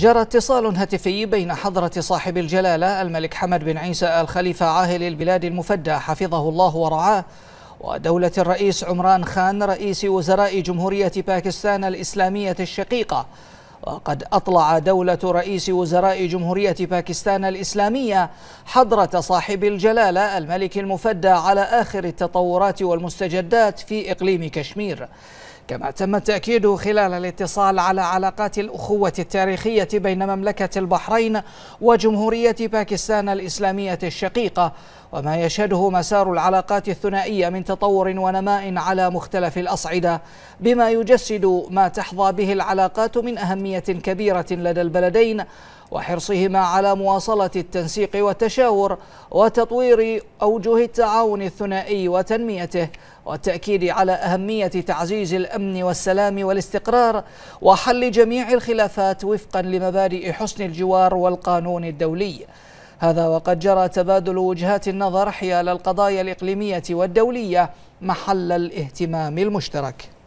جرى اتصال هاتفي بين حضرة صاحب الجلالة الملك حمد بن عيسى الخليفة عاهل البلاد المفدى حفظه الله ورعاه ودولة الرئيس عمران خان رئيس وزراء جمهورية باكستان الإسلامية الشقيقة وقد أطلع دولة رئيس وزراء جمهورية باكستان الإسلامية حضرة صاحب الجلالة الملك المفدى على آخر التطورات والمستجدات في إقليم كشمير كما تم التأكيد خلال الاتصال على علاقات الأخوة التاريخية بين مملكة البحرين وجمهورية باكستان الإسلامية الشقيقة وما يشهده مسار العلاقات الثنائية من تطور ونماء على مختلف الأصعدة بما يجسد ما تحظى به العلاقات من أهمية كبيرة لدى البلدين وحرصهما على مواصلة التنسيق والتشاور وتطوير أوجه التعاون الثنائي وتنميته والتأكيد على أهمية تعزيز الأمن الامن والسلام والاستقرار وحل جميع الخلافات وفقا لمبادئ حسن الجوار والقانون الدولي هذا وقد جرى تبادل وجهات النظر حيال القضايا الاقليميه والدوليه محل الاهتمام المشترك